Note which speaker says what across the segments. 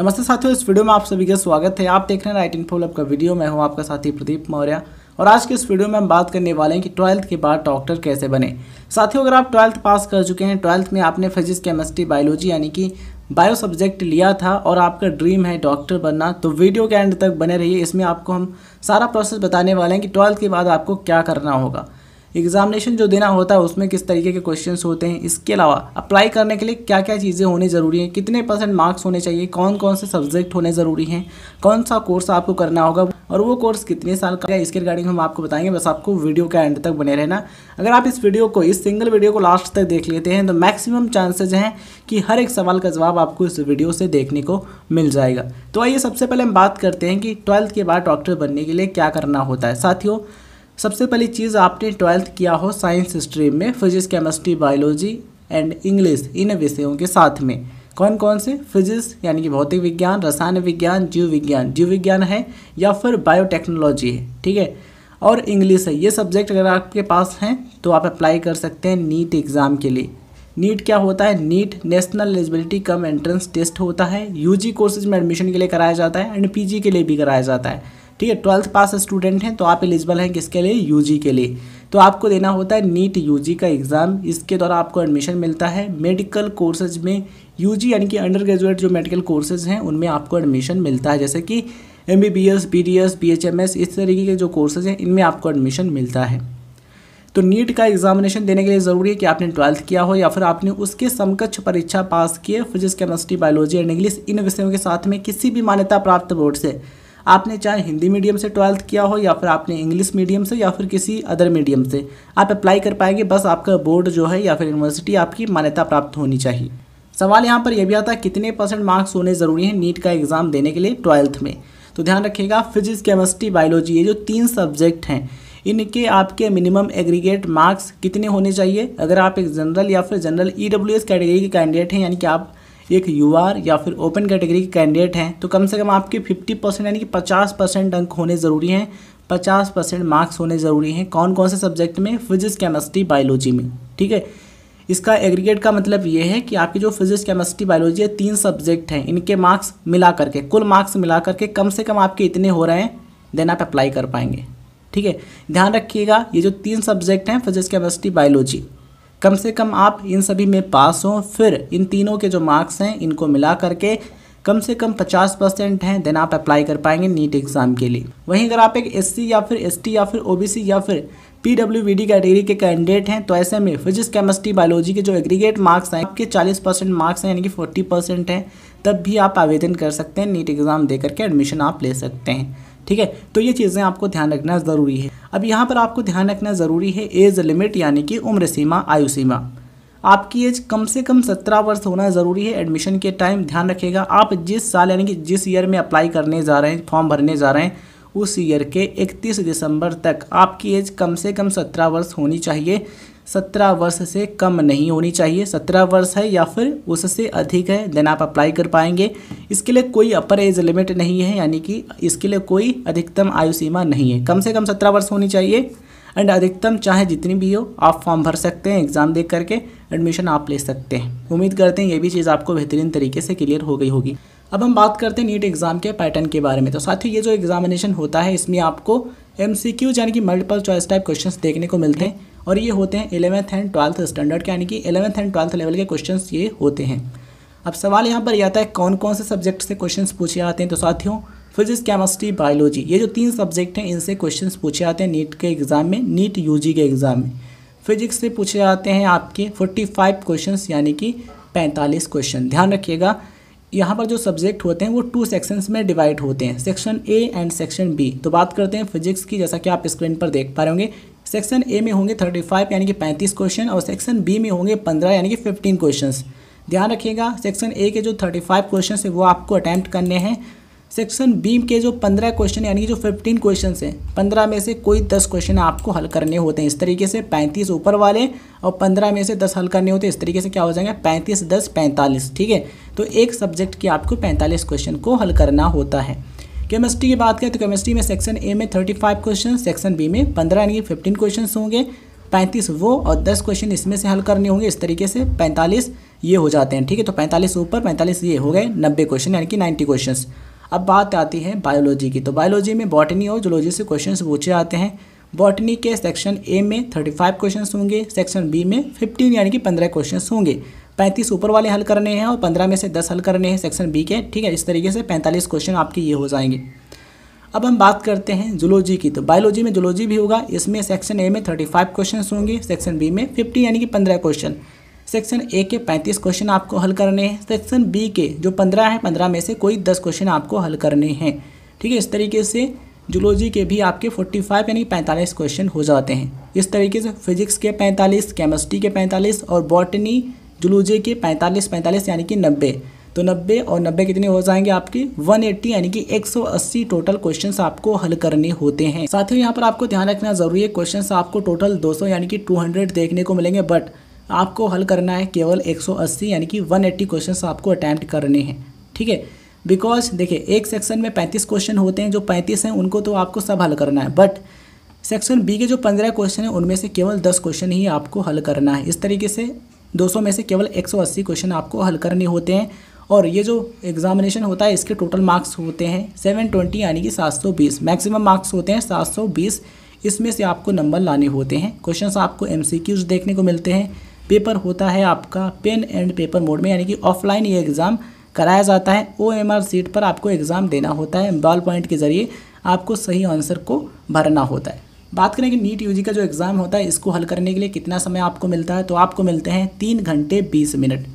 Speaker 1: नमस्ते साथियों इस वीडियो में आप सभी का स्वागत है आप देख रहे हैं राइट फोल आपका वीडियो मैं हूं आपका साथी प्रदीप मौर्य और आज के इस वीडियो में हम बात करने वाले हैं कि ट्वेल्थ के बाद डॉक्टर कैसे बने साथियों अगर आप ट्वेल्थ पास कर चुके हैं ट्वेल्थ में आपने फिजिक्स केमिस्ट्री बायोलॉजी यानी कि बायो सब्जेक्ट लिया था और आपका ड्रीम है डॉक्टर बनना तो वीडियो के एंड तक बने रहिए इसमें आपको हम सारा प्रोसेस बताने वाले हैं कि ट्वेल्थ के बाद आपको क्या करना होगा एग्जामिनेशन जो देना होता है उसमें किस तरीके के क्वेश्चन होते हैं इसके अलावा अप्लाई करने के लिए क्या क्या चीज़ें होनी ज़रूरी हैं कितने परसेंट मार्क्स होने चाहिए कौन कौन से सब्जेक्ट होने ज़रूरी हैं कौन सा कोर्स आपको करना होगा और वो कोर्स कितने साल का है इसके रिगार्डिंग हम आपको बताएंगे बस आपको वीडियो के एंड तक बने रहना अगर आप इस वीडियो को इस सिंगल वीडियो को लास्ट तक देख लेते हैं तो मैक्सिमम चांसेज हैं कि हर एक सवाल का जवाब आपको इस वीडियो से देखने को मिल जाएगा तो आइए सबसे पहले हम बात करते हैं कि ट्वेल्थ के बाद डॉक्टर बनने के लिए क्या करना होता है साथियों सबसे पहली चीज़ आपने ट्वेल्थ किया हो साइंस स्ट्रीम में physics chemistry biology and English इन विषयों के साथ में कौन कौन से फिजिक्स यानी कि भौतिक विज्ञान रसायन विज्ञान जीव विज्ञान जीव विज्ञान है या फिर बायोटेक्नोलॉजी है ठीक है और इंग्लिश है ये सब्जेक्ट अगर आपके पास हैं तो आप अप्लाई कर सकते हैं नीट एग्ज़ाम के लिए नीट क्या होता है NEET national eligibility cum entrance test होता है यूजी कोर्सेज में एडमिशन के लिए कराया जाता है एंड पीजी के लिए भी कराया जाता है ठीक है ट्वेल्थ पास स्टूडेंट हैं तो आप एलिजिबल हैं किसके लिए यू के लिए तो आपको देना होता है नीट यू का एग्ज़ाम इसके द्वारा आपको एडमिशन मिलता है मेडिकल कोर्सेज में यू यानी कि अंडर ग्रेजुएट जो मेडिकल कोर्सेज हैं उनमें आपको एडमिशन मिलता है जैसे कि M B B S B D S B H M S इस तरीके के जो कोर्सेज हैं इनमें आपको एडमिशन मिलता है तो नीट का एग्जामिनेशन देने के लिए ज़रूरी है कि आपने ट्वेल्थ किया हो या फिर आपने उसके समकक्ष परीक्षा पास किए physics chemistry biology and English इन विषयों के साथ में किसी भी मान्यता प्राप्त बोर्ड से आपने चाहे हिंदी मीडियम से ट्वेल्थ किया हो या फिर आपने इंग्लिश मीडियम से या फिर किसी अदर मीडियम से आप अप्लाई कर पाएंगे बस आपका बोर्ड जो है या फिर यूनिवर्सिटी आपकी मान्यता प्राप्त होनी चाहिए सवाल यहाँ पर यह भी आता है कितने परसेंट मार्क्स होने ज़रूरी हैं नीट का एग्ज़ाम देने के लिए ट्वेल्थ में तो ध्यान रखिएगा फिजिक्स केमिस्ट्री बायोलॉजी ये जो तीन सब्जेक्ट हैं इनके आपके मिनिमम एग्रीगेट मार्क्स कितने होने चाहिए अगर आप एक जनरल या फिर general E W S category के कैंडिडेट हैं यानी कि आप एक युवा या फिर ओपन कैटेगरी के कैंडिडेट हैं तो कम से कम आपके 50 परसेंट यानी कि 50 परसेंट अंक होने ज़रूरी हैं 50 परसेंट मार्क्स होने ज़रूरी हैं कौन कौन से सब्जेक्ट में फिजिक्स केमिस्ट्री बायोलॉजी में ठीक है इसका एग्रीगेट का मतलब ये है कि आपकी जो फिजिक्स केमिस्ट्री बायोलॉजी है तीन सब्जेक्ट हैं इनके मार्क्स मिला करके कुल मार्क्स मिला करके कम से कम आपके इतने हो रहे हैं देन आप अप्लाई कर पाएंगे ठीक है ध्यान रखिएगा ये जो तीन सब्जेक्ट हैं फिजिक्स केमिस्ट्री बायोलॉजी कम से कम आप इन सभी में पास हों फिर इन तीनों के जो मार्क्स हैं इनको मिला करके कम से कम 50 परसेंट हैं देन आप अप्लाई कर पाएंगे नीट एग्ज़ाम के लिए वहीं अगर आप एक एससी या फिर एसटी या फिर ओबीसी या फिर पीडब्ल्यूबीडी कैटेगरी के कैंडिडेट हैं तो ऐसे में फिजिक्स केमिस्ट्री बायोलॉजी के जो एग्रीगेट मार्क्स हैं आपके 40 परसेंट मार्क्स हैं यानी कि 40 परसेंट हैं तब भी आप आवेदन कर सकते हैं नीट एग्ज़ाम दे करके एडमिशन आप ले सकते हैं ठीक है तो ये चीज़ें आपको ध्यान रखना ज़रूरी है अब यहाँ पर आपको ध्यान रखना ज़रूरी है एज लिमिट यानी कि उम्र सीमा आयु सीमा आपकी एज कम से कम सत्रह वर्ष होना ज़रूरी है एडमिशन के टाइम ध्यान रखेगा आप जिस साल यानी कि जिस ईयर में अप्लाई करने जा रहे हैं फॉर्म भरने जा रहे हैं उस ईयर के 31 दिसंबर तक आपकी एज कम से कम सत्रह वर्ष होनी चाहिए सत्रह वर्ष से कम नहीं होनी चाहिए सत्रह वर्ष है या फिर उससे अधिक है देन आप अप्लाई कर पाएंगे इसके लिए कोई अपर एज लिमिट नहीं है यानी कि इसके लिए कोई अधिकतम आयु सीमा नहीं है कम से कम सत्रह वर्ष होनी चाहिए एंड अधिकतम चाहे जितनी भी हो आप फॉर्म भर सकते हैं एग्ज़ाम देख करके एडमिशन आप ले सकते हैं उम्मीद करते हैं ये भी चीज़ आपको बेहतरीन तरीके से क्लियर हो गई होगी अब हम बात करते हैं नीट एग्ज़ाम के पैटर्न के बारे में तो साथ ही ये जो एग्जामिनेशन होता है इसमें आपको एम सी क्यू यानी कि मल्टीपल चॉइस टाइप क्वेश्चन देखने को मिलते हैं और ये होते हैं इलेवंथ एंड ट्वेल्थ स्टैंडर्ड के यानी कि इलेवंथ एंड ट्वेल्थ लेवल के क्वेश्चन ये होते हैं अब सवाल यहाँ पर यह आता है कौन कौन से सब्जेक्ट से क्वेश्चन पूछे जाते हैं तो साथियों फिजिक्स केमिस्ट्री बायोलॉजी ये जो तीन सब्जेक्ट हैं इनसे क्वेश्चन पूछे जाते हैं नीट के एग्ज़ाम में नीट यूजी के एग्ज़ाम में फिजिक्स से पूछे जाते हैं आपके 45 क्वेश्चंस यानी कि 45 क्वेश्चन ध्यान रखिएगा यहाँ पर जो सब्जेक्ट होते हैं वो टू सेक्शंस में डिवाइड होते हैं section A and section B तो बात करते हैं फिजिक्स की जैसा कि आप स्क्रीन पर देख पा रहे होंगे सेक्शन ए में होंगे थर्टी फाइव यानी कि पैंतीस क्वेश्चन और सेक्शन बी में होंगे पंद्रह यानी कि फिफ्टीन क्वेश्चन ध्यान रखिएगा सेक्शन ए के जो थर्टी फाइव क्वेश्चन है वो आपको अटैम्प्ट करने हैं सेक्शन बी के जो पंद्रह क्वेश्चन यानी कि जो फिफ्टीन क्वेश्चन हैं पंद्रह में से कोई दस क्वेश्चन आपको हल करने होते हैं इस तरीके से पैंतीस ऊपर वाले और पंद्रह में से दस हल करने होते हैं इस तरीके से क्या हो जाएंगे पैंतीस दस पैंतालीस ठीक है तो एक सब्जेक्ट के आपको पैंतालीस क्वेश्चन को हल करना होता है केमिस्ट्री की बात करें तो केमिस्ट्री में सेक्शन ए में thirty five question section B में पंद्रह यानी कि फिफ्टीन क्वेश्चन होंगे पैंतीस वो और दस क्वेश्चन इसमें से हल करने होंगे इस तरीके से पैंतालीस ये हो जाते हैं ठीक है तो पैंतालीस ऊपर पैंतालीस ये हो गए नब्बे क्वेश्चन यानी कि नाइन्टी क्वेश्चन अब बात आती है बायोलॉजी की तो बायोलॉजी में बॉटनी और जोलॉजी से क्वेश्चन पूछे जाते हैं बॉटनी के सेक्शन ए में थर्टी फाइव क्वेश्चन होंगे सेक्शन बी में फिफ्टीन यानी कि पंद्रह क्वेश्चन होंगे पैंतीस ऊपर वाले हल करने हैं और पंद्रह में से दस हल करने हैं सेक्शन बी के ठीक है इस तरीके से पैंतालीस क्वेश्चन आपके ये हो जाएंगे अब हम बात करते हैं जुलॉजी की तो बायोलॉजी में जुलॉजी भी होगा इसमें सेक्शन ए में थर्टी फाइव क्वेश्चन होंगे सेक्शन बी में फिफ्टी यानी कि पंद्रह क्वेश्चन सेक्शन ए के पैंतीस क्वेश्चन आपको हल करने हैं सेक्शन बी के जो पंद्रह हैं पंद्रह में से कोई दस क्वेश्चन आपको हल करने हैं ठीक है इस तरीके से जुलॉजी के भी आपके 45 यानी पैंतालीस क्वेश्चन हो जाते हैं इस तरीके से फिजिक्स के 45, केमिस्ट्री के 45 और बॉटनी जुलूजे के पैंतालीस पैंतालीस यानी कि नब्बे तो 90 और 90 कितने हो जाएंगे आपके 180 यानी कि 180 टोटल क्वेश्चंस आपको हल करने होते हैं साथ ही यहाँ पर आपको ध्यान रखना जरूरी है क्वेश्चंस आपको टोटल 200 यानी कि 200 देखने को मिलेंगे बट आपको हल करना है केवल 180 यानी कि 180 क्वेश्चन आपको अटैम्प्ट करने हैं ठीक है बिकॉज देखिए एक सेक्शन में पैंतीस क्वेश्चन होते हैं जो पैंतीस हैं उनको तो आपको सब हल करना है बट सेक्शन बी के जो पंद्रह क्वेश्चन हैं उनमें से केवल दस क्वेश्चन ही आपको हल करना है इस तरीके से 200 में से केवल 180 क्वेश्चन आपको हल करने होते हैं और ये जो एग्जामिनेशन होता है इसके टोटल मार्क्स होते हैं 720 यानी कि 720 मैक्सिमम मार्क्स होते हैं 720 इसमें से आपको नंबर लाने होते हैं क्वेश्चंस आपको एमसीक्यूज देखने को मिलते हैं पेपर होता है आपका पेन एंड पेपर मोड में यानी कि ऑफलाइन ये एग्ज़ाम कराया जाता है ओ एम आर सीट पर आपको एग्ज़ाम देना होता है बॉल पॉइंट के ज़रिए आपको सही आंसर को भरना होता है बात करें कि नीट यूजी का जो एग्ज़ाम होता है इसको हल करने के लिए कितना समय आपको मिलता है तो आपको मिलते हैं तीन घंटे बीस मिनट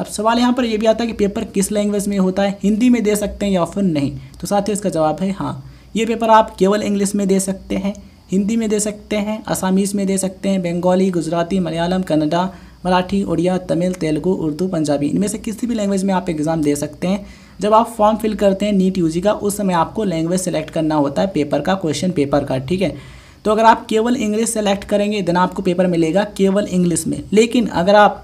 Speaker 1: अब सवाल यहाँ पर यह भी आता है कि पेपर किस लैंग्वेज में होता है हिंदी में दे सकते हैं या फिर नहीं तो साथ ही इसका जवाब है हाँ ये पेपर आप केवल इंग्लिश में दे सकते हैं हिंदी में दे सकते हैं असामीज़ में दे सकते हैं बंगाली गुजराती मलयालम कन्नडा मराठी उड़िया तमिल तेलुगू उर्दू पंजाबी इनमें से किसी भी लैंग्वेज में आप एग्ज़ाम दे सकते हैं जब आप फॉर्म फिल करते हैं नीट यूजी का उस समय आपको लैंग्वेज सेलेक्ट करना होता है पेपर का क्वेश्चन पेपर का ठीक है तो अगर आप केवल इंग्लिश सेलेक्ट करेंगे देन आपको पेपर मिलेगा केवल इंग्लिश में लेकिन अगर आप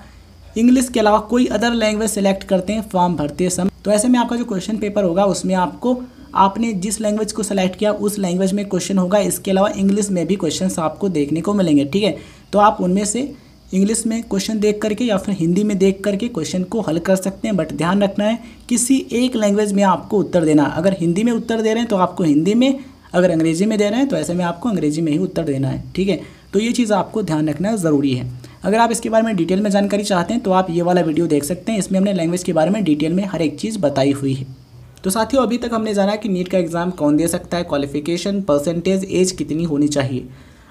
Speaker 1: इंग्लिश के अलावा कोई अदर लैंग्वेज सेलेक्ट करते हैं फॉर्म भरते समय तो ऐसे में आपका जो क्वेश्चन पेपर होगा उसमें आपको आपने जिस लैंग्वेज को सेलेक्ट किया उस लैंग्वेज में क्वेश्चन होगा इसके अलावा इंग्लिश में भी क्वेश्चन आपको देखने को मिलेंगे ठीक है तो आप उनमें से इंग्लिश में क्वेश्चन देख करके या फिर हिंदी में देख करके क्वेश्चन को हल कर सकते हैं बट ध्यान रखना है किसी एक लैंग्वेज में आपको उत्तर देना अगर हिंदी में उत्तर दे रहे हैं तो आपको हिंदी में अगर अंग्रेजी में दे रहे हैं तो ऐसे में आपको अंग्रेजी में ही उत्तर देना है ठीक है तो ये चीज़ आपको ध्यान रखना ज़रूरी है अगर आप इसके बारे में डिटेल में जानकारी चाहते हैं तो आप ये वाला वीडियो देख सकते हैं इसमें हमने लैंग्वेज के बारे में डिटेल में हर एक चीज़ बताई हुई है तो साथियों अभी तक हमने जाना कि नीट का एग्ज़ाम कौन दे सकता है क्वालिफिकेशन परसेंटेज एज कितनी होनी चाहिए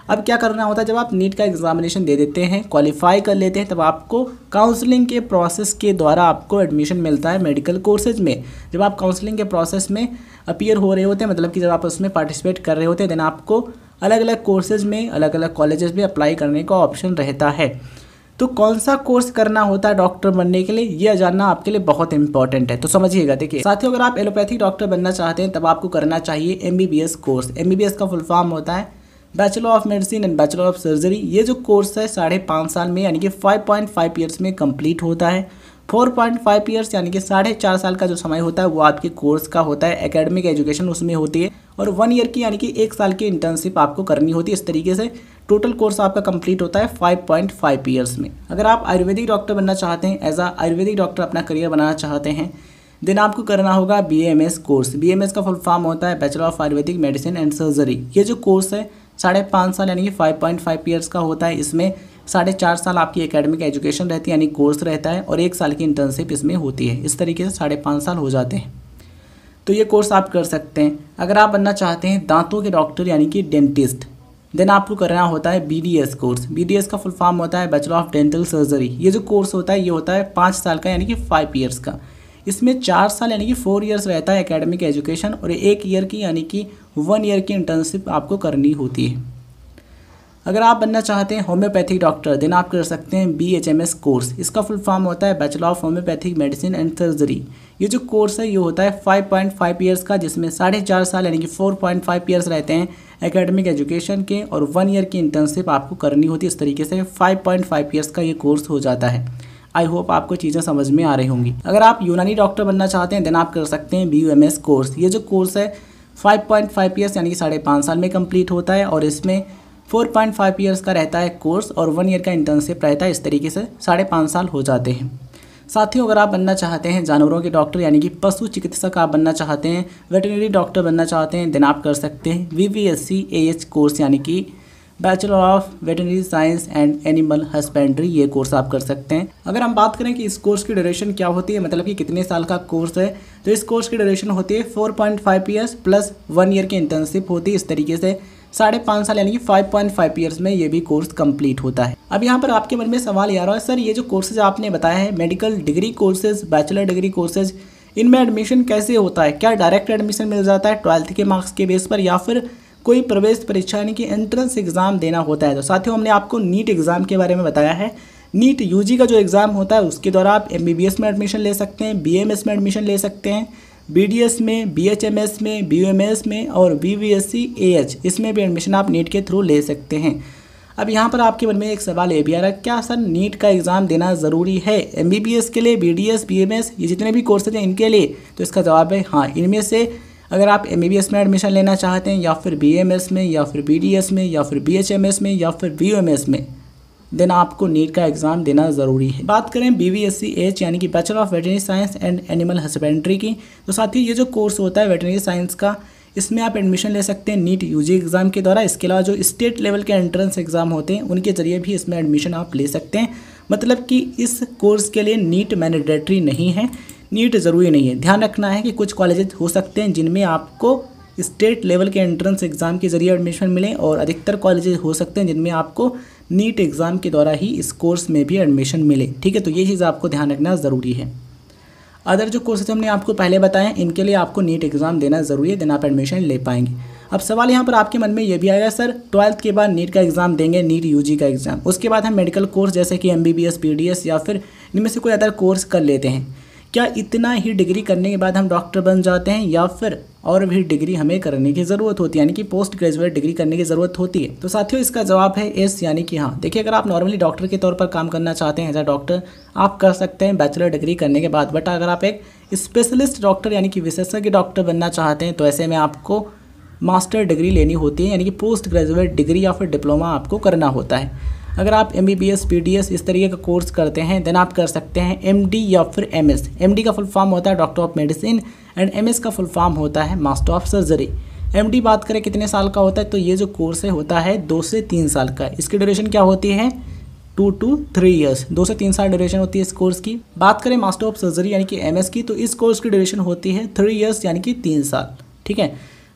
Speaker 1: अब क्या करना होता है जब आप नीट का एग्जामिनेशन दे देते हैं क्वालिफाई कर लेते हैं तब आपको काउंसलिंग के प्रोसेस के द्वारा आपको एडमिशन मिलता है मेडिकल कोर्सेज में जब आप काउंसलिंग के प्रोसेस में अपीयर हो रहे होते हैं मतलब कि जब आप उसमें पार्टिसिपेट कर रहे होते हैं देन आपको अलग अलग कोर्सेज में अलग अलग कॉलेजेस में अप्लाई करने का ऑप्शन रहता है तो कौन सा कोर्स करना होता है डॉक्टर बनने के लिए यह जानना आपके लिए बहुत इंपॉर्टेंट है तो समझिएगा देखिए साथियों अगर आप एलोपैथिक डॉक्टर बनना चाहते हैं तब आपको करना चाहिए एम कोर्स एम का फुल फॉर्म होता है bachelor of medicine and bachelor of surgery ये जो कोर्स है साढ़े पाँच साल में यानी कि फाइव पॉइंट फाइव ईयर्स में कंप्लीट होता है फोर पॉइंट फाइव ईयर्स यानी कि साढ़े चार साल का जो समय होता है वो आपके कोर्स का होता है एकेडमिक एजुकेशन उसमें होती है और वन ईयर की यानी कि एक साल की इंटर्नशिप आपको करनी होती है इस तरीके से टोटल कोर्स आपका कंप्लीट होता है 5.5 ईयर्स में अगर आप आयुर्वेदिक डॉक्टर बनना चाहते हैं एज आ आयुर्वेदिक डॉक्टर अपना करियर बनाना चाहते हैं देन आपको करना होगा बी कोर्स बी का फुल फॉर्म होता है bachelor of Ayurvedic medicine and surgery ये जो कोर्स है साढ़े पाँच साल यानी कि फाइव पॉइंट फाइव ईयर्स का होता है इसमें साढ़े चार साल आपकी एकेडमिक एजुकेशन रहती है यानी कोर्स रहता है और एक साल की इंटर्नशिप इसमें होती है इस तरीके से साढ़े पाँच साल हो जाते हैं तो ये कोर्स आप कर सकते हैं अगर आप बनना चाहते हैं दांतों के डॉक्टर यानी कि डेंटिस्ट देन आपको करना होता है बी कोर्स बी का फुल फॉर्म होता है बैचलर ऑफ डेंटल सर्जरी ये जो कोर्स होता है ये होता है पाँच साल का यानी कि फाइव ईयर्स का इसमें चार साल यानी कि फोर ईयर्स रहता है एकेडमिक एजुकेशन और एक ईयर की यानी कि वन ईयर की इंटर्नशिप आपको करनी होती है अगर आप बनना चाहते हैं होम्योपैथिक डॉक्टर देन आप कर सकते हैं B H M S course इसका फुल फॉर्म होता है bachelor of homeopathic medicine and surgery ये जो कोर्स है ये होता है फाइव पॉइंट फाइव ईयर्स का जिसमें साढ़े चार साल यानी कि फोर पॉइंट फाइव ईयर्स रहते हैं एकेडमिक एजुकेशन के और वन ईयर की इंटर्नशिप आपको करनी होती है इस तरीके से फाइव पॉइंट फाइव ईयर्स का ये कोर्स हो जाता है आई होप आपको चीज़ें समझ में आ रही होंगी अगर आप यूनानी डॉक्टर बनना चाहते हैं देन आप कर सकते हैं बी कोर्स ये जो कोर्स है 5.5 पॉइंट ईयर्स यानी कि साढ़े पाँच साल में कंप्लीट होता है और इसमें 4.5 पॉइंट ईयर्स का रहता है कोर्स और वन ईयर का इंटर्नशिप रहता है इस तरीके से साढ़े पाँच साल हो जाते हैं साथियों अगर आप बनना चाहते हैं जानवरों के डॉक्टर यानी कि पशु चिकित्सक आप बनना चाहते हैं वेटनरी डॉक्टर बनना चाहते हैं देन आप कर सकते हैं V V S C A H course यानी कि bachelor of veterinary science and animal husbandry ये कोर्स आप कर सकते हैं अगर हम बात करें कि इस कोर्स की ड्यूरेशन क्या होती है मतलब कि कितने साल का कोर्स है तो इस कोर्स की ड्यूरेशन होती है four point five years plus one year की इंटर्नशिप होती है इस तरीके से साढ़े पाँच साल यानी कि फाइव पॉइंट फाइव ईयर्स में ये भी कोर्स कंप्लीट होता है अब यहाँ पर आपके मन में सवाल ये आ रहा है सर ये जो कोर्सेज आपने बताया है medical degree courses bachelor degree courses इनमें एडमिशन कैसे होता है क्या डायरेक्ट एडमिशन मिल जाता है ट्वेल्थ के मार्क्स के बेस पर या फिर कोई प्रवेश परीक्षा यानी कि एंट्रेंस एग्ज़ाम देना होता है तो साथियों हमने आपको नीट एग्ज़ाम के बारे में बताया है नीट यू का जो एग्ज़ाम होता है उसके द्वारा आप एम में एडमिशन ले सकते हैं बी में एडमिशन ले सकते हैं बी में बी में बी में और बीवीएससी एएच इसमें भी एडमिशन आप नीट के थ्रू ले सकते हैं अब यहाँ पर आपके मन में एक सवाल ये भी आ रहा है क्या सर नीट का एग्ज़ाम देना ज़रूरी है एम के लिए बी डी ये जितने भी कोर्सेज हैं इनके लिए तो इसका जवाब है हाँ इनमें से अगर आप एम में एडमिशन लेना चाहते हैं या फिर बी में या फिर बी में या फिर बी में या फिर बी में देन आपको नीट का एग्ज़ाम देना ज़रूरी है बात करें B V S C H यानी कि bachelor of veterinary science and animal husbandry की तो साथ ही ये जो कोर्स होता है वेटनरी साइंस का इसमें आप एडमिशन ले सकते हैं नीट यू एग्ज़ाम के द्वारा इसके अलावा जो स्टेट लेवल के एंट्रेंस एग्ज़ाम होते हैं उनके ज़रिए भी इसमें एडमिशन आप ले सकते हैं मतलब कि इस कोर्स के लिए नीट मैंडेटरी नहीं है नीट ज़रूरी नहीं है ध्यान रखना है कि कुछ कॉलेजेस हो सकते हैं जिनमें आपको स्टेट लेवल के एंट्रेंस एग्ज़ाम के ज़रिए एडमिशन मिले और अधिकतर कॉलेजेस हो सकते हैं जिनमें आपको नीट एग्ज़ाम के द्वारा ही इस कोर्स में भी एडमिशन मिले ठीक है तो ये चीज़ आपको ध्यान रखना ज़रूरी है अदर जो कोर्सेज हमने आपको पहले बताए इनके लिए आपको नीट एग्ज़ाम देना ज़रूरी है दिन आप एडमिशन ले पाएंगे अब सवाल यहाँ पर आपके मन में ये भी आएगा सर ट्वेल्थ के बाद नीट का एग्ज़ाम देंगे नीट यूजी का एग्ज़ाम उसके बाद हम मेडिकल कोर्स जैसे कि एमबीबीएस पीडीएस या फिर इनमें से कोई अदर कोर्स कर लेते हैं क्या इतना ही डिग्री करने के बाद हम डॉक्टर बन जाते हैं या फिर और भी डिग्री हमें करने की ज़रूरत होती है यानी कि पोस्ट ग्रेजुएट डिग्री करने की ज़रूरत होती है तो साथियों इसका जवाब है एस यानी कि हाँ देखिए अगर आप नॉर्मली डॉक्टर के तौर पर काम करना चाहते हैं एज अ डॉक्टर आप कर सकते हैं बैचलर डिग्री करने के बाद बट अगर आप एक स्पेशलिस्ट डॉक्टर यानी कि विशेषज्ञ डॉक्टर बनना चाहते हैं तो ऐसे में आपको मास्टर डिग्री लेनी होती है यानी कि पोस्ट ग्रेजुएट डिग्री या फिर डिप्लोमा आपको करना होता है अगर आप M B B S P D S इस तरीके का कोर्स करते हैं देन आप कर सकते हैं एम डी या फिर एम एस एम डी का फुल फॉर्म होता है doctor of medicine and M S का फुल फॉर्म होता है master of surgery M D बात करें कितने साल का होता है तो ये जो कोर्स है होता है दो से तीन साल का इसकी ड्यूरेशन क्या होती है टू टू थ्री ईयर्स दो से तीन साल ड्यूरेशन होती है इस कोर्स की बात करें मास्टर ऑफ सर्जरी यानी कि एम की तो इस कोर्स की ड्यूरेशन होती है थ्री ईयर्स यानी कि तीन साल ठीक है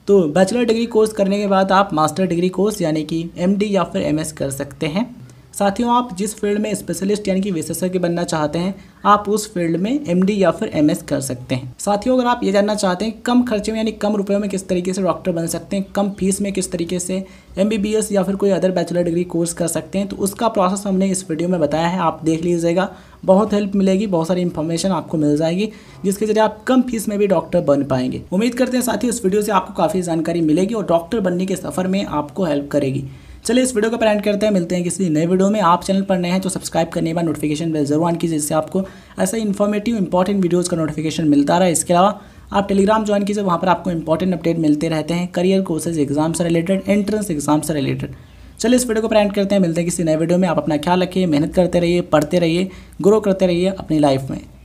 Speaker 1: तो बैचलर डिग्री कोर्स करने के बाद आप मास्टर डिग्री कोर्स यानी कि एम या फिर एम कर सकते हैं साथियों आप जिस फील्ड में स्पेशलिस्ट यानी कि विशेषज्ञ बनना चाहते हैं आप उस फील्ड में एमडी या फिर एमएस कर सकते हैं साथियों अगर आप ये जानना चाहते हैं कम खर्चे में यानी कम रुपयों में किस तरीके से डॉक्टर बन सकते हैं कम फीस में किस तरीके से एमबीबीएस या फिर कोई अदर बैचलर डिग्री कोर्स कर सकते हैं तो उसका प्रोसेस हमने इस वीडियो में बताया है आप देख लीजिएगा बहुत हेल्प मिलेगी बहुत सारी इन्फॉर्मेशन आपको मिल जाएगी जिसके जरिए आप कम फीस में भी डॉक्टर बन पाएंगे उम्मीद करते हैं साथियों इस वीडियो से आपको काफ़ी जानकारी मिलेगी और डॉक्टर बनने के सफ़र में आपको हेल्प करेगी चलिए इस वीडियो को पर एंड करते हैं मिलते हैं किसी नए वीडियो में आप चैनल पर नए हैं तो सब्सक्राइब करने बाद नोटिफिकेशन बेल जरूर ऑन कीजिए जिससे आपको ऐसा इंफॉर्मेटिव इंपॉर्टेंट वीडियोज़ का नोटिफिकेशन मिलता रहा है इसके अलावा आप टेलीग्राम ज्वाइन कीजिए वहाँ पर आपको इंपॉर्टेंट अपडेट मिलते रहते हैं करियर कोर्सेज एग्जाम से रिलेटेड एंट्रेंस एग्जाम से रिलेटेड चलिए इस वीडियो को प्रैंड करते हैं मिलते हैं किसी नए वीडियो में आप अपना ख्याल रखिए मेहनत करते रहिए पढ़ते रहिए ग्रो करते रहिए अपनी लाइफ में